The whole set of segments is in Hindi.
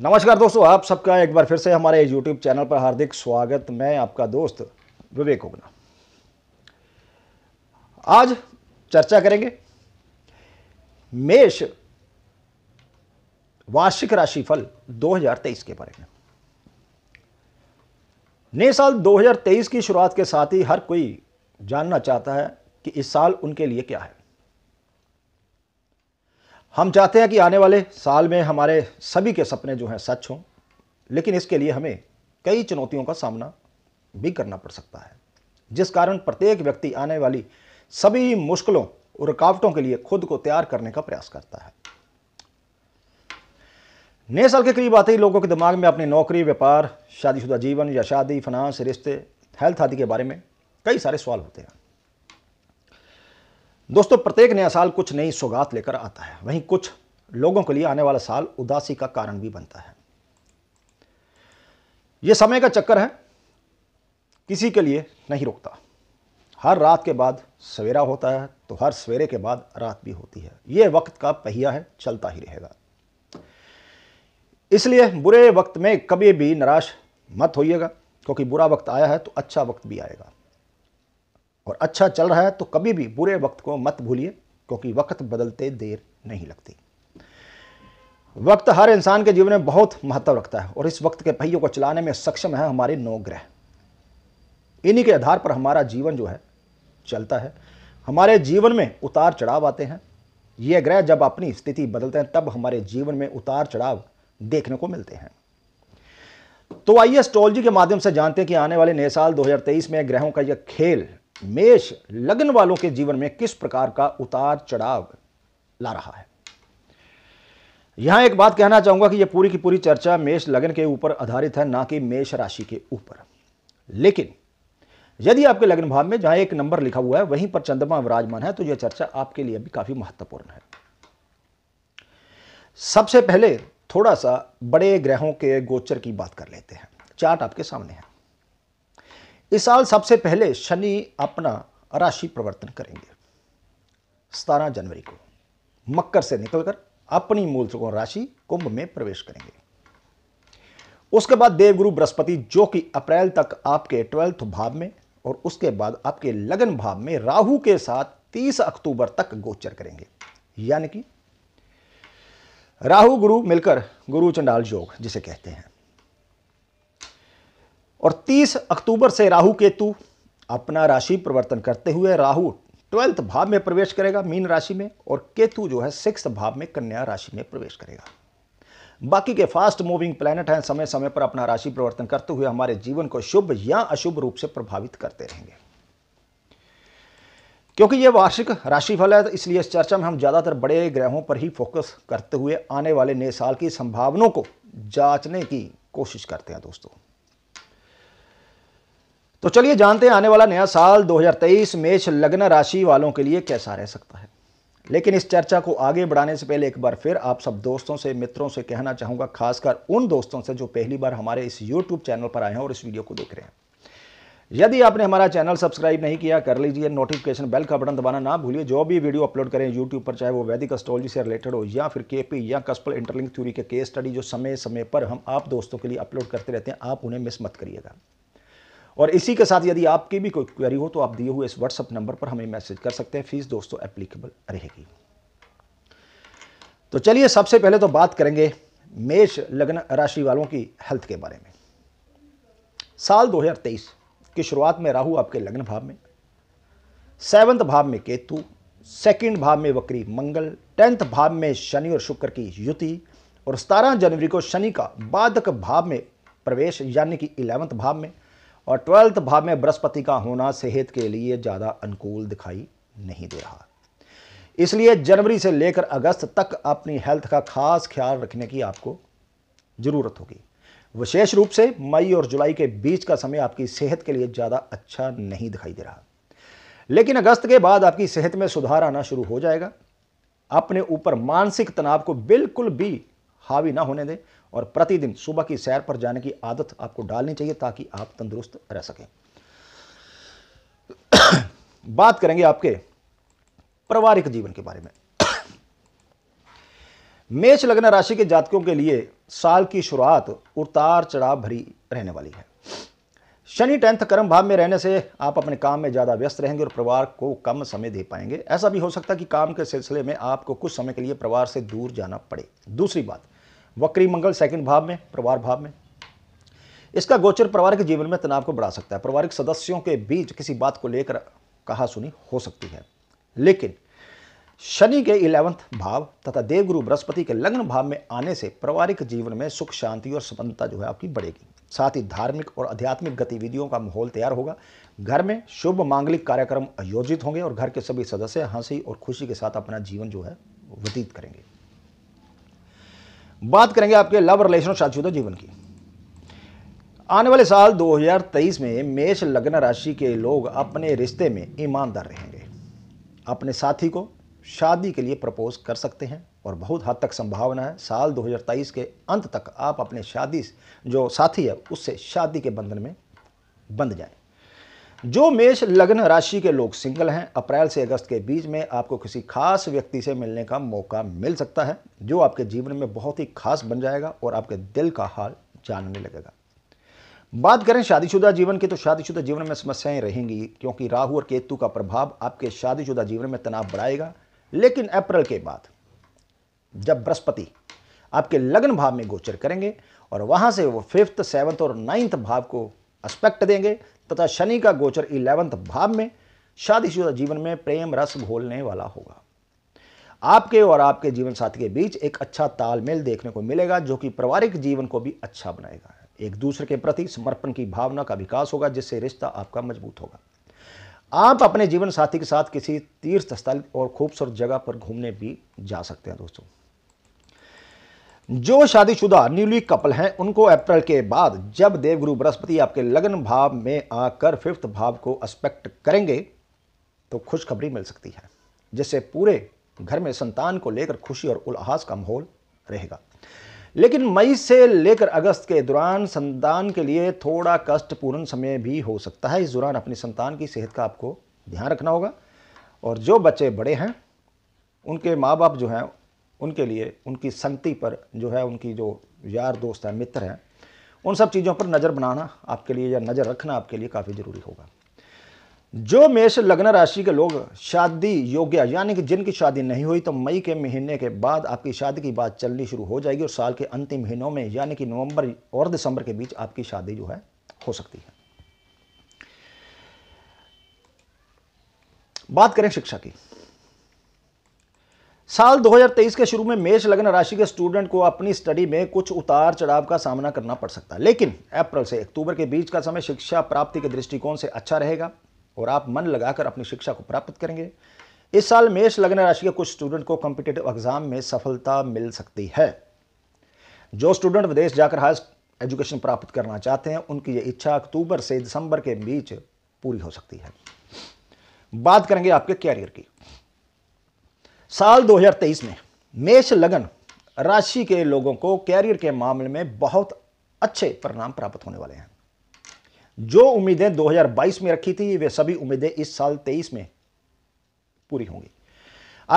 नमस्कार दोस्तों आप सबका एक बार फिर से हमारे YouTube चैनल पर हार्दिक स्वागत मैं आपका दोस्त विवेक उगना आज चर्चा करेंगे मेष वार्षिक राशिफल 2023 के बारे में नए साल 2023 की शुरुआत के साथ ही हर कोई जानना चाहता है कि इस साल उनके लिए क्या है हम चाहते हैं कि आने वाले साल में हमारे सभी के सपने जो हैं सच हों लेकिन इसके लिए हमें कई चुनौतियों का सामना भी करना पड़ सकता है जिस कारण प्रत्येक व्यक्ति आने वाली सभी मुश्किलों और रुकावटों के लिए खुद को तैयार करने का प्रयास करता है नए साल के करीब आते ही लोगों के दिमाग में अपनी नौकरी व्यापार शादीशुदा जीवन या शादी फिनांस रिश्ते हेल्थ आदि के बारे में कई सारे सवाल होते हैं दोस्तों प्रत्येक नया साल कुछ नई सौगात लेकर आता है वहीं कुछ लोगों के लिए आने वाला साल उदासी का कारण भी बनता है यह समय का चक्कर है किसी के लिए नहीं रुकता हर रात के बाद सवेरा होता है तो हर सवेरे के बाद रात भी होती है यह वक्त का पहिया है चलता ही रहेगा इसलिए बुरे वक्त में कभी भी निराश मत होइएगा क्योंकि बुरा वक्त आया है तो अच्छा वक्त भी आएगा और अच्छा चल रहा है तो कभी भी बुरे वक्त को मत भूलिए क्योंकि वक्त बदलते देर नहीं लगती वक्त हर इंसान के जीवन में बहुत महत्व रखता है और इस वक्त के पहियों को चलाने में सक्षम है हमारे नौ ग्रह इन्हीं के आधार पर हमारा जीवन जो है चलता है हमारे जीवन में उतार चढ़ाव आते हैं ये ग्रह जब अपनी स्थिति बदलते हैं तब हमारे जीवन में उतार चढ़ाव देखने को मिलते हैं तो आइए एस्ट्रोलॉजी के माध्यम से जानते हैं कि आने वाले नए साल 2023 में ग्रहों का यह खेल मेष लग्न वालों के जीवन में किस प्रकार का उतार चढ़ाव ला रहा है यहां एक बात कहना चाहूंगा कि यह पूरी की पूरी चर्चा मेष लगन के ऊपर आधारित है ना कि मेष राशि के ऊपर लेकिन यदि आपके लग्न भाव में जहां एक नंबर लिखा हुआ है वहीं पर चंद्रमा विराजमान है तो यह चर्चा आपके लिए भी काफी महत्वपूर्ण है सबसे पहले थोड़ा सा बड़े ग्रहों के गोचर की बात कर लेते हैं चार्ट आपके सामने है इस साल सबसे पहले शनि अपना राशि प्रवर्तन करेंगे सतारह जनवरी को मकर से निकलकर अपनी मूल त्रिकोण राशि कुंभ में प्रवेश करेंगे उसके बाद देवगुरु बृहस्पति जो कि अप्रैल तक आपके ट्वेल्थ भाव में और उसके बाद आपके लगन भाव में राहु के साथ 30 अक्टूबर तक गोचर करेंगे यानी कि राहु गुरु मिलकर गुरु चंडाल योग जिसे कहते हैं और 30 अक्टूबर से राहु केतु अपना राशि परिवर्तन करते हुए राहु ट्वेल्थ भाव में प्रवेश करेगा मीन राशि में और केतु जो है सिक्स भाव में कन्या राशि में प्रवेश करेगा बाकी के फास्ट मूविंग प्लैनेट हैं समय समय पर अपना राशि परिवर्तन करते हुए हमारे जीवन को शुभ या अशुभ रूप से प्रभावित करते रहेंगे क्योंकि यह वार्षिक राशिफल है तो इसलिए इस चर्चा में हम ज़्यादातर बड़े ग्रहों पर ही फोकस करते हुए आने वाले नए साल की संभावनाओं को जांचने की कोशिश करते हैं दोस्तों तो चलिए जानते हैं आने वाला नया साल 2023 मेष लग्न राशि वालों के लिए कैसा रह सकता है लेकिन इस चर्चा को आगे बढ़ाने से पहले एक बार फिर आप सब दोस्तों से मित्रों से कहना चाहूंगा खासकर उन दोस्तों से जो पहली बार हमारे इस यूट्यूब चैनल पर आए हैं और इस वीडियो को देख रहे हैं यदि आपने हमारा चैनल सब्सक्राइब नहीं किया कर लीजिए नोटिफिकेशन बेल का बटन दबाना ना भूलिए जो भी वीडियो अपलोड करें यूट्यूब पर चाहे वो वैदिक एस्ट्रोलॉजी से रिलेटेड हो या फिर केपी या कस्पल इंटरलिंक थ्योरी के केस स्टडी जो समय समय पर हम आप दोस्तों के लिए अपलोड करते रहते हैं आप उन्हें मिस मत करिएगा और इसी के साथ यदि आपकी भी कोई क्वेरी हो तो आप दिए हुए इस व्हाट्सअप नंबर पर हमें मैसेज कर सकते हैं फीस दोस्तों एप्लीकेबल रहेगी तो चलिए सबसे पहले तो बात करेंगे मेष लग्न राशि वालों की हेल्थ के बारे में साल 2023 की शुरुआत में राहु आपके लग्न भाव में सेवंथ भाव में केतु सेकंड भाव में वक्री मंगल टेंथ भाव में शनि और शुक्र की युति और सतारह जनवरी को शनि का बाधक भाव में प्रवेश यानी कि इलेवंथ भाव में और ट्वेल्थ भाव में बृहस्पति का होना सेहत के लिए ज़्यादा अनुकूल दिखाई नहीं दे रहा इसलिए जनवरी से लेकर अगस्त तक अपनी हेल्थ का खास ख्याल रखने की आपको ज़रूरत होगी विशेष रूप से मई और जुलाई के बीच का समय आपकी सेहत के लिए ज़्यादा अच्छा नहीं दिखाई दे रहा लेकिन अगस्त के बाद आपकी सेहत में सुधार आना शुरू हो जाएगा अपने ऊपर मानसिक तनाव को बिल्कुल भी हावी ना होने दें और प्रतिदिन सुबह की सैर पर जाने की आदत आपको डालनी चाहिए ताकि आप तंदुरुस्त रह सकें बात करेंगे आपके पारिवारिक जीवन के बारे में मेष लग्न राशि के जातकों के लिए साल की शुरुआत उतार चढ़ाव भरी रहने वाली है शनि टेंथ कर्म भाव में रहने से आप अपने काम में ज़्यादा व्यस्त रहेंगे और परिवार को कम समय दे पाएंगे ऐसा भी हो सकता है कि काम के सिलसिले में आपको कुछ समय के लिए परिवार से दूर जाना पड़े दूसरी बात वक्री मंगल सेकंड भाव में परिवार भाव में इसका गोचर पारिवारिक जीवन में तनाव को बढ़ा सकता है पारिवारिक सदस्यों के बीच किसी बात को लेकर कहा सुनी हो सकती है लेकिन शनि के इलेवंथ भाव तथा देवगुरु बृहस्पति के लग्न भाव में आने से पारिवारिक जीवन में सुख शांति और संपन्नता जो है आपकी बढ़ेगी साथ ही धार्मिक और आध्यात्मिक गतिविधियों का माहौल तैयार होगा घर में शुभ मांगलिक कार्यक्रम आयोजित होंगे और घर के सभी सदस्य हंसी और खुशी के साथ अपना जीवन जो है व्यतीत करेंगे बात करेंगे आपके लव रिलेशन और शादीशुदा जीवन की आने वाले साल 2023 में मेष लग्न राशि के लोग अपने रिश्ते में ईमानदार रहेंगे अपने साथी को शादी के लिए प्रपोज कर सकते हैं और बहुत हद तक संभावना है साल 2023 के अंत तक आप अपने शादी जो साथी है उससे शादी के बंधन में बंध जाए जो मेष लग्न राशि के लोग सिंगल हैं अप्रैल से अगस्त के बीच में आपको किसी खास व्यक्ति से मिलने का मौका मिल सकता है जो आपके जीवन में बहुत ही खास बन जाएगा और आपके दिल का हाल जानने लगेगा बात करें शादीशुदा जीवन की तो शादीशुदा जीवन में समस्याएं रहेंगी क्योंकि राहु और केतु का प्रभाव आपके शादीशुदा जीवन में तनाव बढ़ाएगा लेकिन अप्रैल के बाद जब बृहस्पति आपके लग्न भाव में गोचर करेंगे और वहां से वो फिफ्थ सेवन्थ और नाइन्थ भाव को एस्पेक्ट देंगे तथा शनि का गोचर इलेवंथ भाव में शादीशुदा जीवन में प्रेम रस घोलने वाला होगा आपके और आपके जीवन साथी के बीच एक अच्छा तालमेल देखने को मिलेगा जो कि पारिवारिक जीवन को भी अच्छा बनाएगा एक दूसरे के प्रति समर्पण की भावना का विकास होगा जिससे रिश्ता आपका मजबूत होगा आप अपने जीवन साथी के साथ किसी तीर्थ स्थल और खूबसूरत जगह पर घूमने भी जा सकते हैं दोस्तों जो शादीशुदा न्यूली कपल हैं उनको अप्रैल के बाद जब देवगुरु बृहस्पति आपके लगन भाव में आकर फिफ्थ भाव को अस्पेक्ट करेंगे तो खुशखबरी मिल सकती है जिससे पूरे घर में संतान को लेकर खुशी और उल्लास का माहौल रहेगा लेकिन मई से लेकर अगस्त के दौरान संतान के लिए थोड़ा कष्टपूर्ण समय भी हो सकता है इस दौरान अपनी संतान की सेहत का आपको ध्यान रखना होगा और जो बच्चे बड़े हैं उनके माँ बाप जो हैं उनके लिए उनकी संगति पर जो है उनकी जो यार दोस्त हैं मित्र हैं उन सब चीज़ों पर नज़र बनाना आपके लिए या नज़र रखना आपके लिए काफ़ी ज़रूरी होगा जो मेष लग्न राशि के लोग शादी योग्य यानी कि जिनकी शादी नहीं हुई तो मई के महीने के बाद आपकी शादी की बात चलनी शुरू हो जाएगी और साल के अंतिम महीनों में यानी कि नवंबर और दिसंबर के बीच आपकी शादी जो है हो सकती है बात करें शिक्षा की साल 2023 के शुरू में मेष लग्न राशि के स्टूडेंट को अपनी स्टडी में कुछ उतार चढ़ाव का सामना करना पड़ सकता है लेकिन अप्रैल से अक्टूबर के बीच का समय शिक्षा प्राप्ति के दृष्टिकोण से अच्छा रहेगा और आप मन लगाकर अपनी शिक्षा को प्राप्त करेंगे इस साल मेष लग्न राशि के कुछ स्टूडेंट को कॉम्पिटेटिव एग्जाम में सफलता मिल सकती है जो स्टूडेंट विदेश जाकर हायर एजुकेशन प्राप्त करना चाहते हैं उनकी ये इच्छा अक्टूबर से दिसंबर के बीच पूरी हो सकती है बात करेंगे आपके कैरियर की साल 2023 में मेष लगन राशि के लोगों को कैरियर के मामले में बहुत अच्छे परिणाम प्राप्त होने वाले हैं जो उम्मीदें 2022 में रखी थी वे सभी उम्मीदें इस साल 23 में पूरी होंगी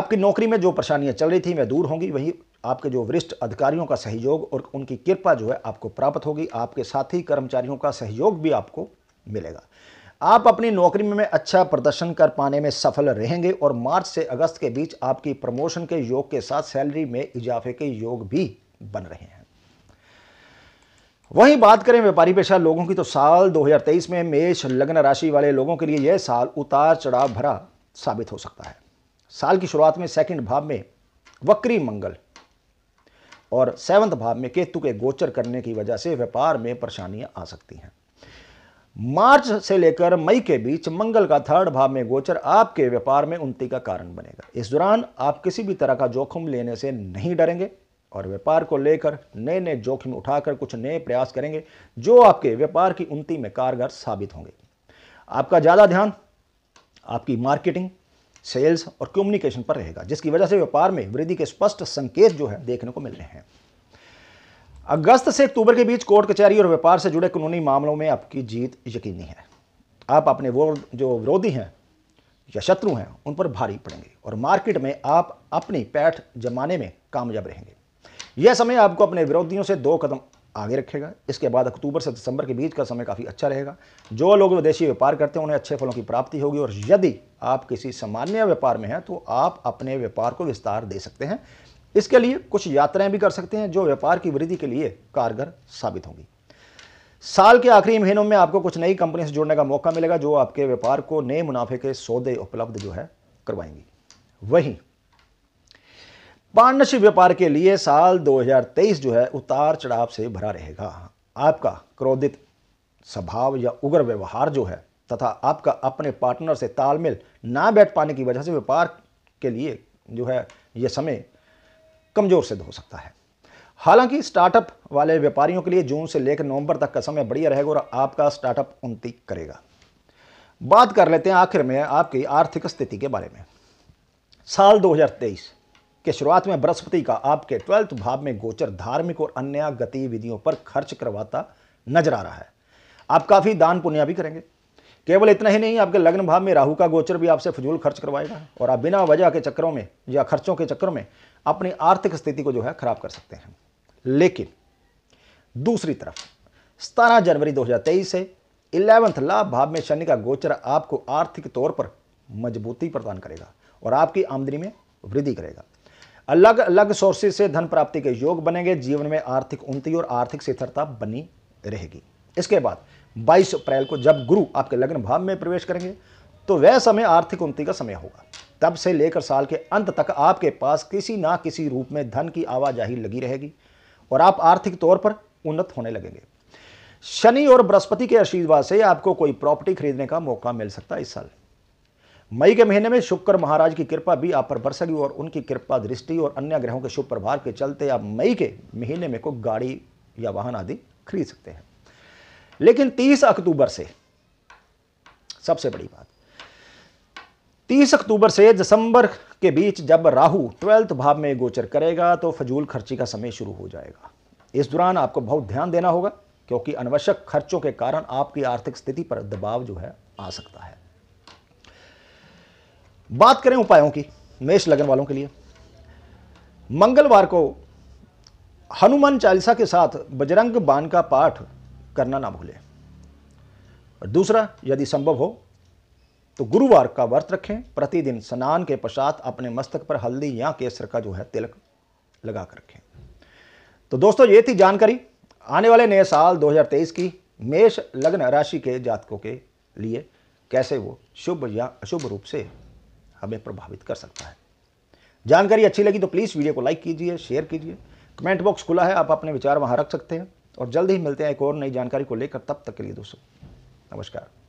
आपकी नौकरी में जो परेशानियां चल रही थी वे दूर होंगी वहीं आपके जो वरिष्ठ अधिकारियों का सहयोग और उनकी कृपा जो है आपको प्राप्त होगी आपके साथी कर्मचारियों का सहयोग भी आपको मिलेगा आप अपनी नौकरी में अच्छा प्रदर्शन कर पाने में सफल रहेंगे और मार्च से अगस्त के बीच आपकी प्रमोशन के योग के साथ सैलरी में इजाफे के योग भी बन रहे हैं वहीं बात करें व्यापारी पेशा लोगों की तो साल 2023 में मेष लग्न राशि वाले लोगों के लिए यह साल उतार चढ़ाव भरा साबित हो सकता है साल की शुरुआत में सेकंड भाव में वक्री मंगल और सेवंथ भाव में केतु के गोचर करने की वजह से व्यापार में परेशानियां आ सकती हैं मार्च से लेकर मई के बीच मंगल का थर्ड भाव में गोचर आपके व्यापार में उन्नति का कारण बनेगा इस दौरान आप किसी भी तरह का जोखिम लेने से नहीं डरेंगे और व्यापार को लेकर नए नए जोखिम उठाकर कुछ नए प्रयास करेंगे जो आपके व्यापार की उन्नति में कारगर साबित होंगे आपका ज़्यादा ध्यान आपकी मार्केटिंग सेल्स और कम्युनिकेशन पर रहेगा जिसकी वजह से व्यापार में वृद्धि के स्पष्ट संकेत जो है देखने को मिल रहे हैं अगस्त से अक्टूबर के बीच कोर्ट कचहरी और व्यापार से जुड़े कानूनी मामलों में आपकी जीत यकीनी है आप अपने वो जो विरोधी हैं या शत्रु हैं उन पर भारी पड़ेंगे और मार्केट में आप अपनी पैठ जमाने में कामयाब रहेंगे यह समय आपको अपने विरोधियों से दो कदम आगे रखेगा इसके बाद अक्टूबर से दिसंबर के बीच का समय काफ़ी अच्छा रहेगा जो लोग विदेशी व्यापार करते हैं उन्हें अच्छे फलों की प्राप्ति होगी और यदि आप किसी सामान्य व्यापार में हैं तो आप अपने व्यापार को विस्तार दे सकते हैं इसके लिए कुछ यात्राएं भी कर सकते हैं जो व्यापार की वृद्धि के लिए कारगर साबित होंगी साल के आखिरी महीनों में आपको कुछ नई कंपनी से जुड़ने का मौका मिलेगा जो आपके व्यापार को नए मुनाफे के सौदे उपलब्ध जो है करवाएंगी वहीं पार्टनरशिप व्यापार के लिए साल 2023 जो है उतार चढ़ाव से भरा रहेगा आपका क्रोधित स्वभाव या उग्र व्यवहार जो है तथा आपका अपने पार्टनर से तालमेल ना बैठ पाने की वजह से व्यापार के लिए जो है यह समय कमज़ोर सिद्ध हो सकता है हालांकि स्टार्टअप वाले व्यापारियों के लिए जून से लेकर नवंबर तक का समय बढ़िया रहेगा और आपका स्टार्टअप उन्नति करेगा बात कर लेते हैं आखिर में आपकी आर्थिक स्थिति के बारे में साल 2023 के शुरुआत में बृहस्पति का आपके ट्वेल्थ भाव में गोचर धार्मिक और अन्य गतिविधियों पर खर्च करवाता नजर आ रहा है आप काफ़ी दान पुण्य भी करेंगे केवल इतना ही नहीं आपके लग्न भाव में राहु का गोचर भी आपसे फजूल खर्च करवाएगा और आप बिना वजह के चक्करों में या खर्चों के चक्र में अपनी आर्थिक स्थिति को जो है खराब कर सकते हैं लेकिन दूसरी तरफ सतारह जनवरी 2023 से इलेवंथ लाभ भाव में शनि का गोचर आपको आर्थिक तौर पर मजबूती प्रदान करेगा और आपकी आमदनी में वृद्धि करेगा अलग अलग सोर्सेज से धन प्राप्ति के योग बनेंगे जीवन में आर्थिक उन्नति और आर्थिक स्थिरता बनी रहेगी इसके बाद 22 अप्रैल को जब गुरु आपके लग्न भाव में प्रवेश करेंगे तो वह समय आर्थिक उन्नति का समय होगा तब से लेकर साल के अंत तक आपके पास किसी ना किसी रूप में धन की आवाजाही लगी रहेगी और आप आर्थिक तौर पर उन्नत होने लगेंगे शनि और बृहस्पति के आशीर्वाद से आपको कोई प्रॉपर्टी खरीदने का मौका मिल सकता है इस साल मई के महीने में शुक्र महाराज की कृपा भी आप पर बरसेगी और उनकी कृपा दृष्टि और अन्य ग्रहों के शुभ प्रभाव के चलते आप मई के महीने में को गाड़ी या वाहन आदि खरीद सकते हैं लेकिन 30 अक्टूबर से सबसे बड़ी बात 30 अक्टूबर से दिसंबर के बीच जब राहु ट्वेल्थ भाव में गोचर करेगा तो फजूल खर्ची का समय शुरू हो जाएगा इस दौरान आपको बहुत ध्यान देना होगा क्योंकि अनवश्यक खर्चों के कारण आपकी आर्थिक स्थिति पर दबाव जो है आ सकता है बात करें उपायों की मेष लगन वालों के लिए मंगलवार को हनुमान चालीसा के साथ बजरंग बाण का पाठ करना ना भूलें और दूसरा यदि संभव हो तो गुरुवार का व्रत रखें प्रतिदिन स्नान के पश्चात अपने मस्तक पर हल्दी या केसर का जो है तिलक लगा कर रखें तो दोस्तों ये थी जानकारी आने वाले नए साल 2023 की मेष लग्न राशि के जातकों के लिए कैसे वो शुभ या अशुभ रूप से हमें प्रभावित कर सकता है जानकारी अच्छी लगी तो प्लीज़ वीडियो को लाइक कीजिए शेयर कीजिए कमेंट बॉक्स खुला है आप अपने विचार वहाँ रख सकते हैं और जल्द ही मिलते हैं एक और नई जानकारी को लेकर तब तक के लिए दोस्तों नमस्कार